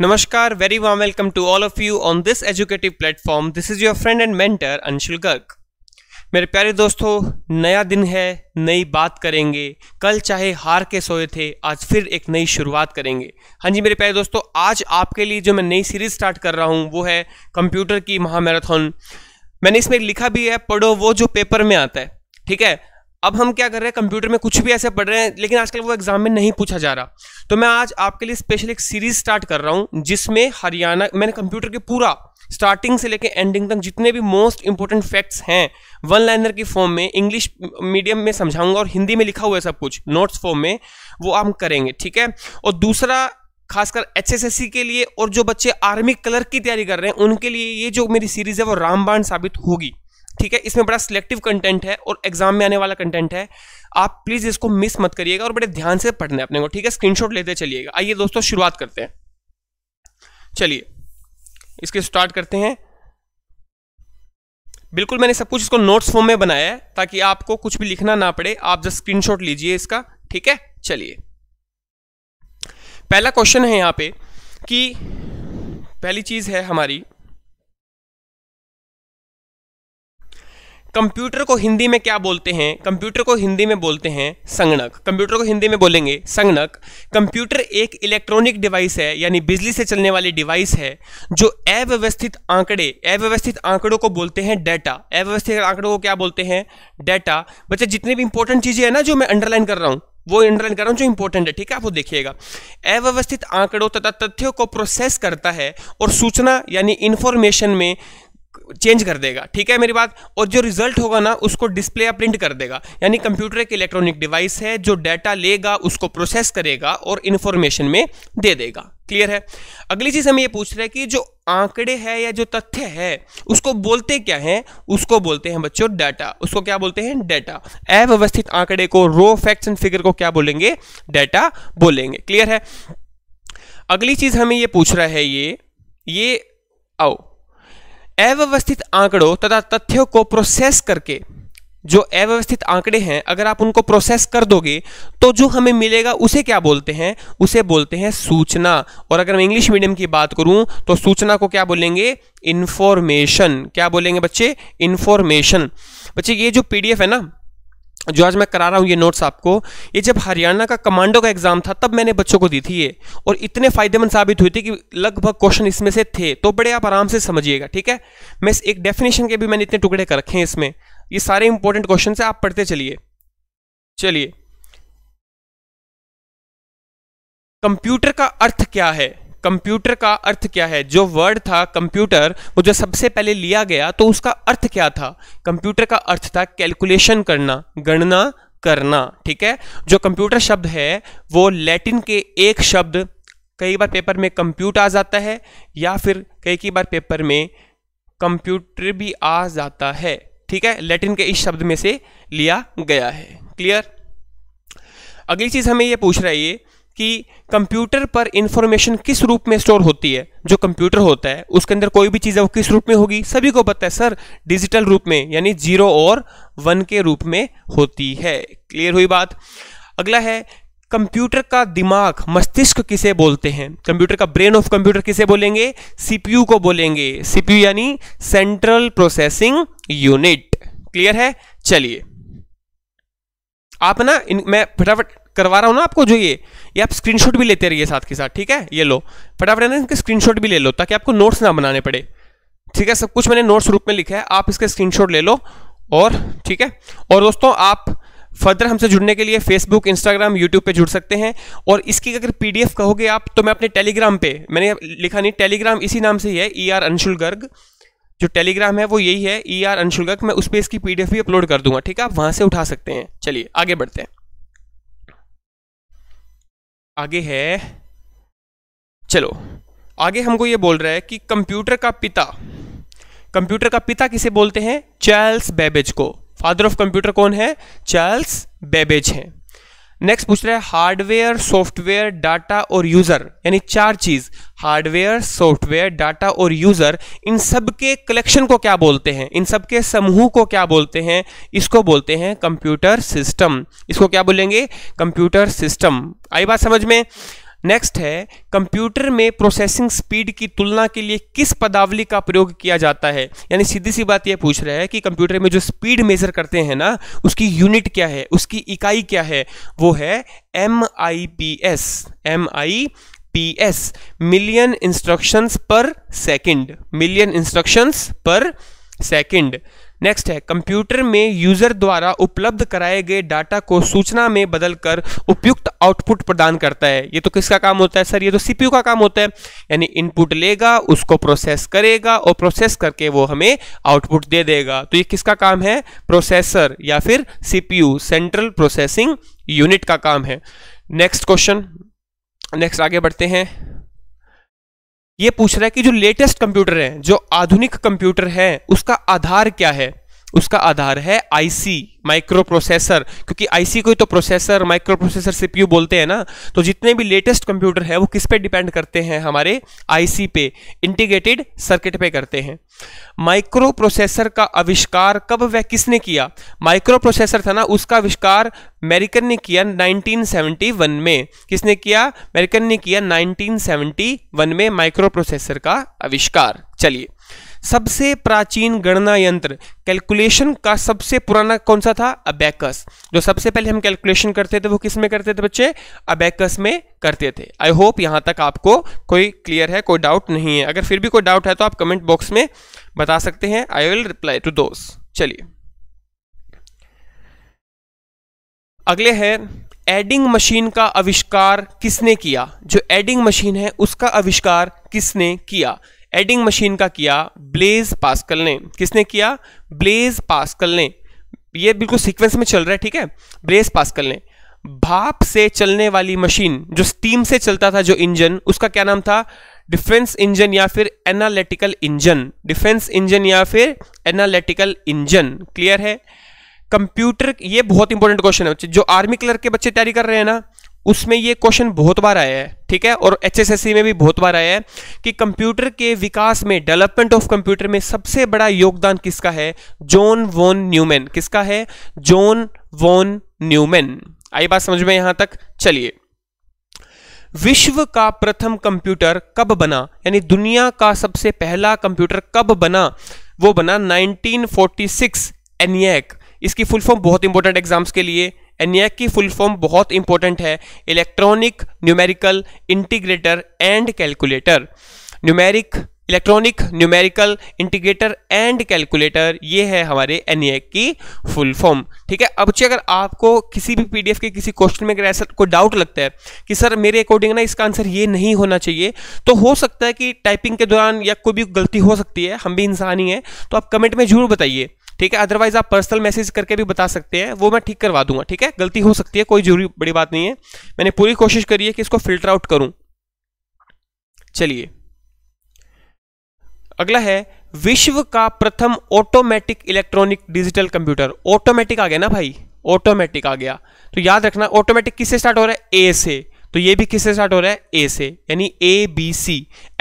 नमस्कार very warm welcome to all of you on this educative platform this is your friend and mentor Anshul Garg मेरे प्यारे दोस्तों नया दिन है नई बात करेंगे कल चाहे हार के सोए थे आज फिर एक नई शुरुआत करेंगे हाँ जी मेरे प्यारे दोस्तों आज आपके लिए जो मैं नई सीरीज स्टार्ट कर रहा हूँ वो है कंप्यूटर की महामैराथन मैंने इसमें लिखा भी है पढ़ो वो जो पेपर में आता है ठीक है अब हम क्या कर रहे हैं कंप्यूटर में कुछ भी ऐसे पढ़ रहे हैं लेकिन आजकल वो एग्जाम में नहीं पूछा जा रहा तो मैं आज आपके लिए स्पेशल एक सीरीज स्टार्ट कर रहा हूँ जिसमें हरियाणा मैंने कंप्यूटर के पूरा स्टार्टिंग से लेकर एंडिंग तक जितने भी मोस्ट इंपॉर्टेंट फैक्ट्स हैं वन लाइनर की फॉर्म में इंग्लिश मीडियम में समझाऊंगा और हिंदी में लिखा हुआ है सब कुछ नोट्स फॉर्म में वो हम करेंगे ठीक है और दूसरा खासकर एच के लिए और जो बच्चे आर्मी क्लर्क की तैयारी कर रहे हैं उनके लिए ये जो मेरी सीरीज़ है वो रामबाण साबित होगी ठीक है इसमें बड़ा सिलेक्टिव कंटेंट है और एग्जाम में आने वाला कंटेंट है आप प्लीज़ इसको मिस मत करिएगा और बड़े ध्यान से पढ़ने अपने को ठीक है स्क्रीनशॉट लेते चलिएगा आइए दोस्तों शुरुआत करते हैं चलिए इसके स्टार्ट करते हैं बिल्कुल मैंने सब कुछ इसको नोट्स फॉर्म में बनाया है ताकि आपको कुछ भी लिखना ना पड़े आप जस्ट स्क्रीनशॉट लीजिए इसका ठीक है चलिए पहला क्वेश्चन है यहां पे कि पहली चीज़ है हमारी कंप्यूटर को हिंदी में क्या बोलते हैं कंप्यूटर को हिंदी में बोलते हैं संगणक कंप्यूटर को हिंदी में बोलेंगे संगणक कंप्यूटर एक इलेक्ट्रॉनिक डिवाइस है यानी बिजली से चलने वाली डिवाइस है जो अव्यवस्थित आंकड़े अव्यवस्थित आंकड़ों को बोलते हैं डाटा अव्यवस्थित आंकड़ों को क्या बोलते हैं डाटा बच्चे जितने भी इंपॉर्टेंट चीज़ें हैं ना जो मैं अंडरलाइन कर रहा हूँ वो अंडरलाइन कर रहा हूँ जो इंपॉर्टेंट है ठीक है आप वो देखिएगा अव्यवस्थित आंकड़ों तथा तथ्यों को प्रोसेस करता है और सूचना यानी इन्फॉर्मेशन में चेंज कर देगा ठीक है मेरी बात और जो रिजल्ट होगा ना उसको डिस्प्ले या प्रिंट कर देगा यानी कंप्यूटर एक इलेक्ट्रॉनिक डिवाइस है जो डाटा लेगा उसको प्रोसेस करेगा और इन्फॉर्मेशन में दे देगा क्लियर है अगली चीज हमें ये पूछ रहा है कि जो आंकड़े है या जो तथ्य है उसको बोलते क्या है उसको बोलते हैं बच्चों डाटा उसको क्या बोलते हैं डाटा अव्यवस्थित आंकड़े को रो फैक्ट्स एंड फिगर को क्या बोलेंगे डाटा बोलेंगे क्लियर है अगली चीज हमें ये पूछ रहा है ये ये आओ अव्यवस्थित आंकड़ों तथा तथ्यों को प्रोसेस करके जो अव्यवस्थित आंकड़े हैं अगर आप उनको प्रोसेस कर दोगे तो जो हमें मिलेगा उसे क्या बोलते हैं उसे बोलते हैं सूचना और अगर मैं इंग्लिश मीडियम की बात करूं तो सूचना को क्या बोलेंगे इन्फॉर्मेशन क्या बोलेंगे बच्चे इन्फॉर्मेशन बच्चे ये जो पीडीएफ है ना जो आज मैं करा रहा हूँ ये नोट्स आपको ये जब हरियाणा का कमांडो का एग्जाम था तब मैंने बच्चों को दी थी ये और इतने फायदेमंद साबित हुई थी कि लगभग क्वेश्चन इसमें से थे तो बड़े आप आराम से समझिएगा ठीक है मैं इस एक डेफिनेशन के भी मैंने इतने टुकड़े कर रखे हैं इसमें ये सारे इंपॉर्टेंट क्वेश्चन से आप पढ़ते चलिए चलिए कंप्यूटर का अर्थ क्या है कंप्यूटर का अर्थ क्या है जो वर्ड था कंप्यूटर वो जो सबसे पहले लिया गया तो उसका अर्थ क्या था कंप्यूटर का अर्थ था कैलकुलेशन करना गणना करना ठीक है जो कंप्यूटर शब्द है वो लैटिन के एक शब्द कई बार पेपर में कंप्यूट आ जाता है या फिर कई कई बार पेपर में कंप्यूटर भी आ जाता है ठीक है लैटिन के इस शब्द में से लिया गया है क्लियर अगली चीज़ हमें ये पूछ रहा है ये कि कंप्यूटर पर इंफॉर्मेशन किस रूप में स्टोर होती है जो कंप्यूटर होता है उसके अंदर कोई भी चीज़ है वो किस रूप में होगी सभी को पता है सर डिजिटल रूप में यानी जीरो और वन के रूप में होती है क्लियर हुई बात अगला है कंप्यूटर का दिमाग मस्तिष्क किसे बोलते हैं कंप्यूटर का ब्रेन ऑफ कंप्यूटर किसे बोलेंगे सीपीयू को बोलेंगे सीपीयू यानी सेंट्रल प्रोसेसिंग यूनिट क्लियर है चलिए आप ना इन मैं फटाफट करवा रहा हूँ ना आपको जो ये ये आप स्क्रीनशॉट भी लेते रहिए साथ के साथ ठीक है ये लो फटाफट है ना इनके स्क्रीन भी ले लो ताकि आपको नोट्स ना बनाने पड़े ठीक है सब कुछ मैंने नोट्स रूप में लिखा है आप इसका स्क्रीन ले लो और ठीक है और दोस्तों आप फर्दर हमसे जुड़ने के लिए फेसबुक इंस्टाग्राम यूट्यूब पे जुड़ सकते हैं और इसकी अगर पीडीएफ कहोगे आप तो मैं अपने टेलीग्राम पे मैंने लिखा नहीं टेलीग्राम इसी नाम से ही है ई आर अंशुल गर्ग जो टेलीग्राम है वो यही है ई आर अंशुल गर्ग मैं उस पर इसकी पीडीएफ भी अपलोड कर दूंगा ठीक है आप वहाँ से उठा सकते हैं चलिए आगे बढ़ते हैं आगे है चलो आगे हमको ये बोल रहा है कि कंप्यूटर का पिता कंप्यूटर का पिता किसे बोलते हैं चार्ल्स बेबेज को फादर ऑफ कंप्यूटर कौन है चार्ल्स बेबेज हैं नेक्स्ट पूछ रहा है हार्डवेयर सॉफ्टवेयर डाटा और यूजर यानी चार चीज हार्डवेयर सॉफ्टवेयर डाटा और यूजर इन सब के कलेक्शन को क्या बोलते हैं इन सब के समूह को क्या बोलते हैं इसको बोलते हैं कंप्यूटर सिस्टम इसको क्या बोलेंगे कंप्यूटर सिस्टम आई बात समझ में नेक्स्ट है कंप्यूटर में प्रोसेसिंग स्पीड की तुलना के लिए किस पदावली का प्रयोग किया जाता है यानी सीधी सी बात यह पूछ रहा है कि कंप्यूटर में जो स्पीड मेजर करते हैं ना उसकी यूनिट क्या है उसकी इकाई क्या है वो है M I P S M I P S million instructions per second million instructions per second next है कंप्यूटर में यूजर द्वारा उपलब्ध कराए गए डाटा को सूचना में बदलकर उपयुक्त आउटपुट प्रदान करता है ये तो किसका काम होता है सर ये तो सीपीयू का काम होता है यानी इनपुट लेगा उसको प्रोसेस करेगा और प्रोसेस करके वो हमें आउटपुट दे देगा तो ये किसका काम है प्रोसेसर या फिर सीपीयू सेंट्रल प्रोसेसिंग यूनिट का काम है नेक्स्ट क्वेश्चन नेक्स्ट आगे बढ़ते हैं ये पूछ रहा है कि जो लेटेस्ट कंप्यूटर है जो आधुनिक कंप्यूटर है उसका आधार क्या है उसका आधार है आईसी माइक्रो प्रोसेसर क्योंकि आईसी को ही तो प्रोसेसर माइक्रो प्रोसेसर सीपीयू बोलते हैं ना तो जितने भी लेटेस्ट कंप्यूटर है वो किस पे डिपेंड करते हैं हमारे आईसी पे इंटीग्रेटेड सर्किट पे करते हैं माइक्रो प्रोसेसर का आविष्कार कब वह किसने किया माइक्रो प्रोसेसर था ना उसका आविष्कार मेरिकन ने किया नाइनटीन में किसने किया मेरिकन ने किया नाइनटीन में माइक्रो प्रोसेसर का आविष्कार चलिए सबसे प्राचीन गणना यंत्र कैलकुलेशन का सबसे पुराना कौन सा था अबैकस जो सबसे पहले हम कैलकुलेशन करते थे वो किस में करते थे बच्चे अबैकस में करते थे आई होप यहाँ तक आपको कोई क्लियर है कोई डाउट नहीं है अगर फिर भी कोई डाउट है तो आप कमेंट बॉक्स में बता सकते हैं I will reply to those चलिए अगले है एडिंग मशीन का आविष्कार किसने किया जो एडिंग मशीन है उसका आविष्कार किसने किया एडिंग मशीन का किया ब्लेज पास्कल ने किसने किया ब्लेज पास्कल ने ये बिल्कुल सीक्वेंस में चल रहा है ठीक है ब्लेज पास्कल ने भाप से चलने वाली मशीन जो स्टीम से चलता था जो इंजन उसका क्या नाम था डिफेंस इंजन या फिर एनालिटिकल इंजन डिफेंस इंजन या फिर एनालिटिकल इंजन क्लियर है कंप्यूटर ये बहुत इंपॉर्टेंट क्वेश्चन है जो आर्मी क्लर्क के बच्चे तैयारी कर रहे हैं ना उसमें ये क्वेश्चन बहुत बार आया है ठीक है और एचएसएससी में भी बहुत बार आया है कि कंप्यूटर के विकास में डेवलपमेंट ऑफ कंप्यूटर में सबसे बड़ा योगदान किसका है जॉन वॉन न्यूमैन किसका है जॉन वॉन न्यूमैन आई बात समझ में यहां तक चलिए विश्व का प्रथम कंप्यूटर कब बना यानी दुनिया का सबसे पहला कंप्यूटर कब बना वो बना 1946 फोर्टी इसकी फुल फॉर्म बहुत इंपॉर्टेंट एग्जाम्स के लिए एनियक की फुल फॉर्म बहुत इंपॉर्टेंट है electronic numerical integrator and calculator numeric electronic numerical integrator and calculator ये है हमारे एन की फुल फॉर्म ठीक है अब अगर आपको किसी भी पीडीएफ के किसी क्वेश्चन में अगर ऐसा कोई डाउट लगता है कि सर मेरे अकॉर्डिंग ना इसका आंसर ये नहीं होना चाहिए तो हो सकता है कि टाइपिंग के दौरान या कोई भी गलती हो सकती है हम भी इंसान ही हैं तो आप कमेंट में जरूर बताइए ठीक है अदरवाइज आप पर्सनल मैसेज करके भी बता सकते हैं वो मैं ठीक करवा दूंगा ठीक है गलती हो सकती है कोई जरूरी बड़ी बात नहीं है मैंने पूरी कोशिश करी है कि इसको फिल्टर आउट करूं चलिए अगला है विश्व का प्रथम automatic electronic digital computer automatic आ गया ना भाई ऑटोमेटिक आ गया तो याद रखना ऑटोमेटिक किससे स्टार्ट हो रहा है ए से तो ये भी किससे स्टार्ट हो रहा है ए से यानी A B C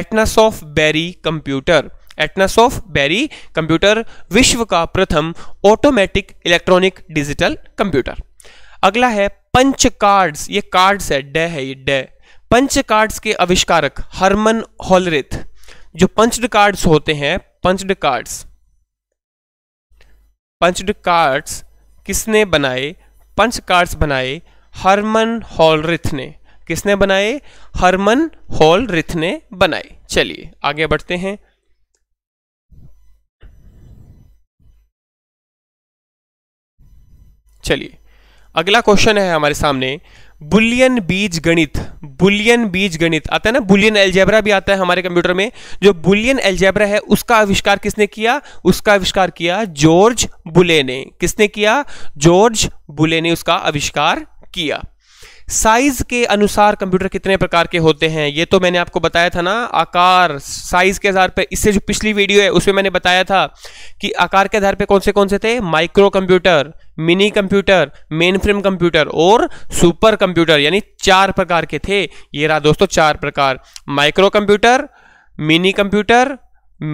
Atanasoff Berry computer Atanasoff Berry computer विश्व का प्रथम ऑटोमेटिक इलेक्ट्रॉनिक डिजिटल कंप्यूटर अगला है पंच कार्ड्स ये कार्ड्स है डे है ये डे पंच कार्ड्स के आविष्कारक हरमन हॉलरिथ जो पंचड कार्ड्स होते हैं पंचड कार्ड्स पंचड कार्ड्स किसने बनाए पंच कार्ड्स बनाए हरमन हॉलरिथ ने किसने बनाए हरमन हॉलरिथ ने बनाए चलिए आगे बढ़ते हैं चलिए अगला क्वेश्चन है हमारे सामने बुलियन बीज गणित बुलियन बीज गणित आता है ना बुलियन एल्जेब्रा भी आता है हमारे कंप्यूटर में जो बुलियन एल्जेब्रा है उसका आविष्कार किसने किया उसका आविष्कार किया जॉर्ज बुले ने किसने किया जॉर्ज बुले ने उसका आविष्कार किया साइज के अनुसार कंप्यूटर कितने प्रकार के होते हैं ये तो मैंने आपको बताया था ना आकार साइज के आधार पर इससे जो पिछली वीडियो है उसमें मैंने बताया था कि आकार के आधार पर कौन से कौन से थे micro computer mini computer mainframe computer और सुपर कंप्यूटर यानी चार प्रकार के थे ये रहा दोस्तों चार प्रकार micro computer mini computer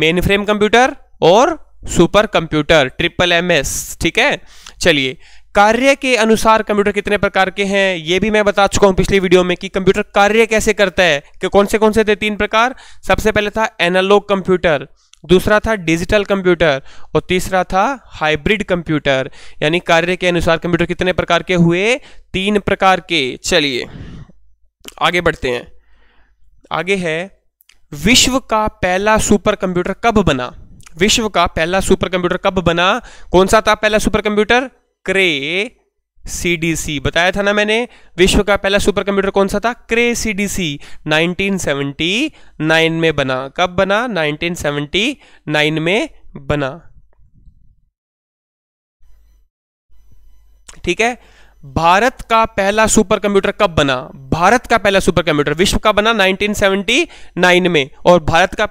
mainframe computer और सुपर कंप्यूटर ट्रिपल एम ठीक है चलिए कार्य के अनुसार कंप्यूटर कितने प्रकार के हैं ये भी मैं बता चुका हूँ पिछली वीडियो में कि कंप्यूटर कार्य कैसे करता है कि कौन से कौन से थे तीन प्रकार सबसे पहले था एनालॉग कंप्यूटर दूसरा था डिजिटल कंप्यूटर और तीसरा था हाइब्रिड कंप्यूटर यानी कार्य के अनुसार कंप्यूटर कितने प्रकार के हुए तीन प्रकार के चलिए आगे बढ़ते हैं आगे है विश्व का पहला सुपर कंप्यूटर कब बना विश्व का पहला सुपर कंप्यूटर कब बना कौन सा था पहला सुपर कंप्यूटर क्रे सीडीसी बताया था ना मैंने विश्व का पहला सुपर कंप्यूटर कौन सा था क्रे सीडीसी 1979 में बना कब बना 1979 में बना ठीक है भारत का पहला सुपर कंप्यूटर कब बना भारत का पहला सुपर कंप्यूटर विश्व का बना 1979 में और भारत का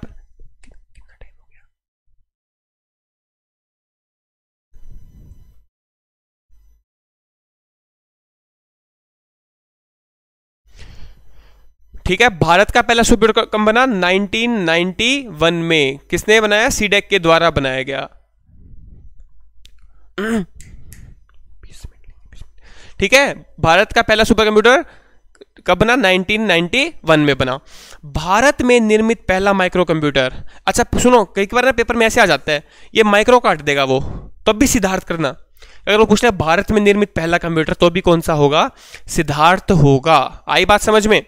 ठीक है भारत का पहला सुपर कम बना 1991 में किसने बनाया सीडेक e के द्वारा बनाया गया ठीक है भारत का पहला सुपर कंप्यूटर कब बना 1991 में बना भारत में निर्मित पहला माइक्रो कंप्यूटर अच्छा सुनो कई बार ना पेपर में ऐसे आ जाता है ये माइक्रो काट देगा वो तब भी सिद्धार्थ करना अगर वो कुछ ना भारत में निर्मित पहला कंप्यूटर तो भी कौन सा होगा सिद्धार्थ होगा आई बात समझ में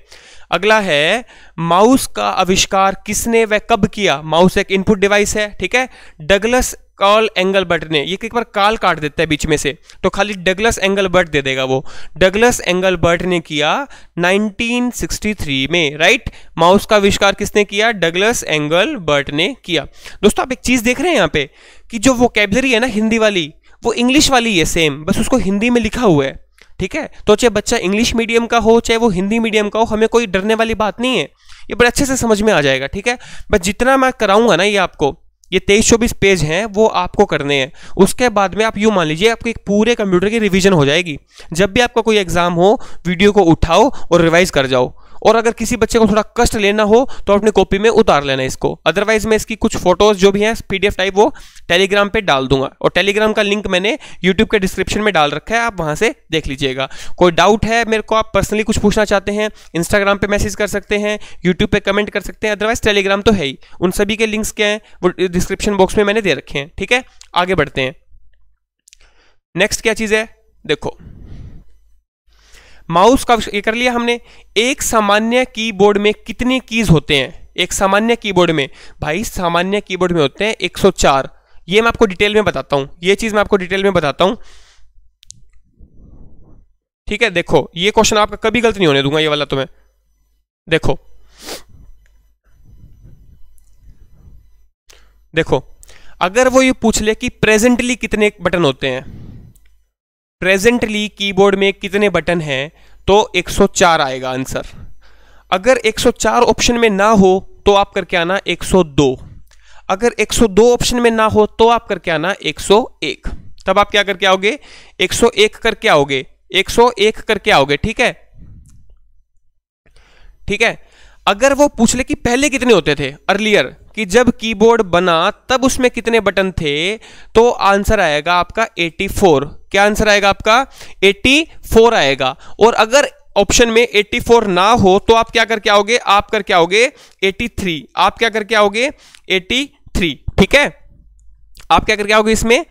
अगला है माउस का आविष्कार किसने व कब किया माउस एक इनपुट डिवाइस है ठीक है डगलस कॉल एंगल बर्ट ने ये एक बार काल काट देता है बीच में से तो खाली डगलस एंगल बर्ट दे देगा वो डगलस एंगल बर्ट ने किया 1963 में राइट माउस का आविष्कार किसने किया डगलस एंगल बर्ट ने किया दोस्तों आप एक चीज़ देख रहे हैं यहाँ पे कि जो वो कैबलरी है ना हिंदी वाली वो इंग्लिश वाली है सेम बस उसको हिंदी में लिखा हुआ है ठीक है तो चाहे बच्चा इंग्लिश मीडियम का हो चाहे वो हिंदी मीडियम का हो हमें कोई डरने वाली बात नहीं है ये बड़े अच्छे से समझ में आ जाएगा ठीक है बस जितना मैं कराऊंगा ना ये आपको ये तेईस चौबीस पेज हैं वो आपको करने हैं उसके बाद में आप यूँ मान लीजिए आपके पूरे कंप्यूटर की रिवीजन हो जाएगी जब भी आपका कोई एग्ज़ाम हो वीडियो को उठाओ और रिवाइज़ कर जाओ और अगर किसी बच्चे को थोड़ा कष्ट लेना हो तो अपनी कॉपी में उतार लेना इसको अदरवाइज मैं इसकी कुछ फोटोज जो भी हैं पीडीएफ टाइप वो टेलीग्राम पे डाल दूंगा और टेलीग्राम का लिंक मैंने यूट्यूब के डिस्क्रिप्शन में डाल रखा है आप वहां से देख लीजिएगा कोई डाउट है मेरे को आप पर्सनली कुछ पूछना चाहते हैं इंस्टाग्राम पर मैसेज कर सकते हैं यूट्यूब पर कमेंट कर सकते हैं अदरवाइज टेलीग्राम तो है ही उन सभी के लिंक्स क्या हैं वो डिस्क्रिप्शन बॉक्स में मैंने दे रखे हैं ठीक है आगे बढ़ते हैं नेक्स्ट क्या चीज़ है देखो माउस का ये कर लिया हमने एक सामान्य कीबोर्ड में कितने कीज होते हैं एक सामान्य कीबोर्ड में भाई सामान्य कीबोर्ड में होते हैं 104 ये मैं आपको डिटेल में बताता हूं ये चीज़ मैं आपको डिटेल में बताता हूं ठीक है देखो ये क्वेश्चन आपका कभी गलत नहीं होने दूंगा ये वाला तो मैं देखो देखो अगर वो ये पूछ ले कि प्रेजेंटली कितने बटन होते हैं प्रेजेंटली कीबोर्ड में कितने बटन हैं तो 104 आएगा आंसर अगर 104 ऑप्शन में ना हो तो आप करके आना 102 अगर 102 ऑप्शन में ना हो तो आप करके आना 101 तब आप क्या करके आओगे 101 करके आओगे 101 करके आओगे ठीक है ठीक है अगर वो पूछ ले कि पहले कितने होते थे अर्लियर कि जब कीबोर्ड बना तब उसमें कितने बटन थे तो आंसर आएगा आपका 84 क्या आंसर आएगा आपका 84 आएगा और अगर ऑप्शन में 84 ना हो तो आप क्या करके आओगे आप करके आओगे 83 आप क्या करके आओगे 83 ठीक है आप क्या करके आओगे इसमें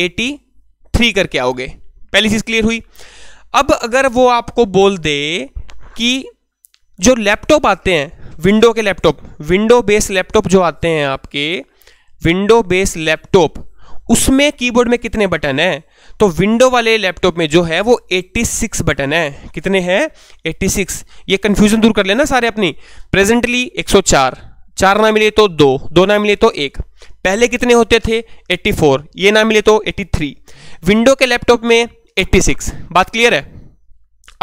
83 करके आओगे पहली चीज क्लियर हुई अब अगर वो आपको बोल दे कि जो लैपटॉप आते हैं विंडो के लैपटॉप विंडो बेस लैपटॉप जो आते हैं आपके विंडो बेस लैपटॉप उसमें कीबोर्ड में कितने बटन हैं तो विंडो वाले लैपटॉप में जो है वो 86 बटन है कितने हैं 86 ये कंफ्यूजन दूर कर लेना सारे अपनी प्रेजेंटली 104 चार ना मिले तो दो दो ना मिले तो एक पहले कितने होते थे 84 ये ना मिले तो 83 विंडो के लैपटॉप में 86 बात क्लियर है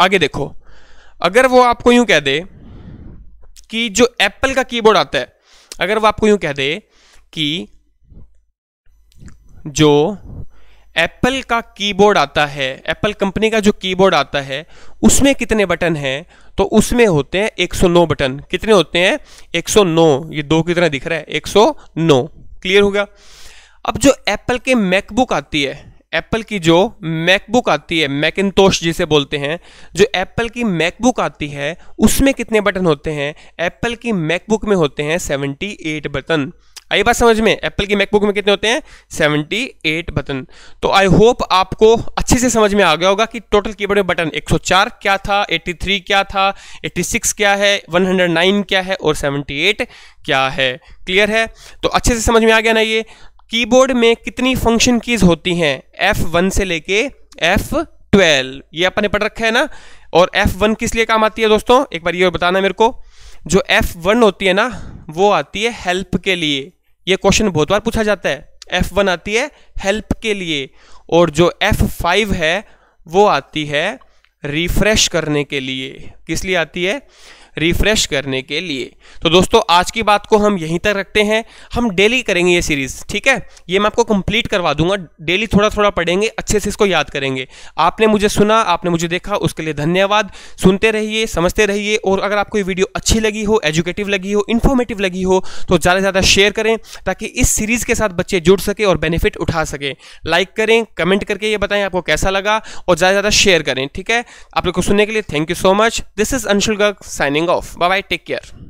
आगे देखो अगर वो आपको यूं कह दे कि जो एप्पल का कीबोर्ड आता है अगर वो आपको यूं कह दे कि जो एप्पल का कीबोर्ड आता है एप्पल कंपनी का जो कीबोर्ड आता है उसमें कितने बटन हैं तो उसमें होते हैं 109 बटन कितने होते हैं 109 ये दो कितना दिख रहा है 109 क्लियर हो गया अब जो एप्पल के मैकबुक आती है एप्पल की जो मैकबुक आती है मैकिनतोश जिसे बोलते हैं जो एप्पल की मैकबुक आती है उसमें कितने बटन होते हैं एप्पल की मैकबुक में होते हैं 78 बटन आई बात समझ में एप्पल की मैकबुक में कितने होते हैं 78 बटन तो आई होप आपको अच्छे से समझ में आ गया होगा कि टोटल कीबोर्ड में बटन 104 क्या था 83 क्या था 86 क्या है 109 क्या है और 78 क्या है क्लियर है तो अच्छे से समझ में आ गया ना ये कीबोर्ड में कितनी फंक्शन कीज होती हैं F1 से लेके F12 ये अपने पढ़ रखा है ना और F1 किस लिए काम आती है दोस्तों एक बार ये और बताना मेरे को जो F1 होती है ना वो आती है हेल्प के लिए ये क्वेश्चन बहुत बार पूछा जाता है F1 आती है हेल्प के लिए और जो F5 है वो आती है रिफ्रेश करने के लिए किस लिए आती है रिफ्रेश करने के लिए तो दोस्तों आज की बात को हम यहीं तक रखते हैं हम डेली करेंगे ये सीरीज़ ठीक है ये मैं आपको कंप्लीट करवा दूंगा डेली थोड़ा थोड़ा पढ़ेंगे अच्छे से इसको याद करेंगे आपने मुझे सुना आपने मुझे देखा उसके लिए धन्यवाद सुनते रहिए समझते रहिए और अगर आपको ये वीडियो अच्छी लगी हो एजुकेटिव लगी हो इन्फॉर्मेटिव लगी हो तो ज़्यादा से ज़्यादा शेयर करें ताकि इस सीरीज़ के साथ बच्चे जुड़ सके और बेनिफिट उठा सकें लाइक करें कमेंट करके ये बताएं आपको कैसा लगा और ज़्यादा से ज़्यादा शेयर करें ठीक है आप लोग को सुनने के लिए thank you so much this is Anshul Garg signing signing off. Bye bye, take care.